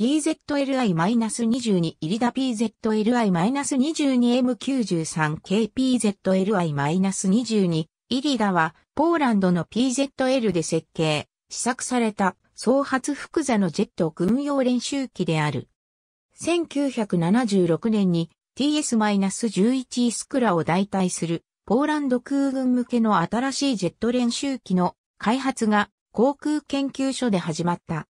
PZLI-22 イリダ PZLI-22M93KPZLI-22 イリダは、ポーランドの PZL で設計、試作された、総発複座のジェット軍用練習機である。1976年に TS-11 イスクラを代替する、ポーランド空軍向けの新しいジェット練習機の開発が、航空研究所で始まった。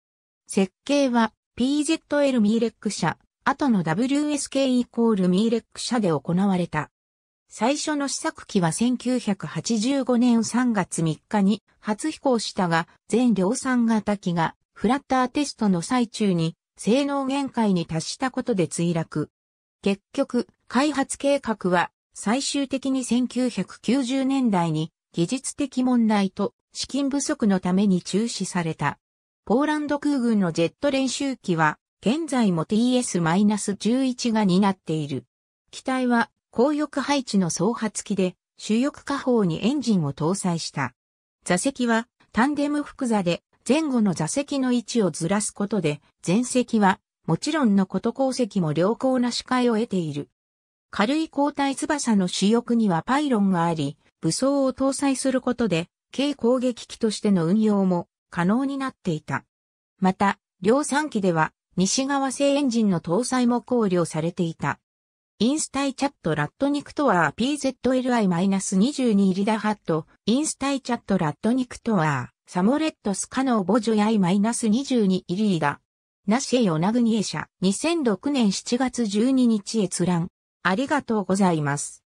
設計は、PZL ミーレック社、後の WSK イコールミーレック社で行われた。最初の試作機は1985年3月3日に初飛行したが、全量産型機がフラッターテストの最中に性能限界に達したことで墜落。結局、開発計画は最終的に1990年代に技術的問題と資金不足のために中止された。ポーランド空軍のジェット練習機は、現在も TS-11 が担っている。機体は、高翼配置の総発機で、主翼下方にエンジンを搭載した。座席は、タンデム複座で、前後の座席の位置をずらすことで、前席は、もちろんのこと後席も良好な視界を得ている。軽い交代翼の主翼にはパイロンがあり、武装を搭載することで、軽攻撃機としての運用も可能になっていた。また、量産機では西側製エンジンの搭載も考慮されていた。インスタイチャットラットニクトワー PZLI-22 リダハット、インスタイチャットラットニクトワー、サモレットスカノーボジョヤイ -22 イリーダ。ナシエヨナグニエ社、2006年7月12日閲覧。ありがとうございます。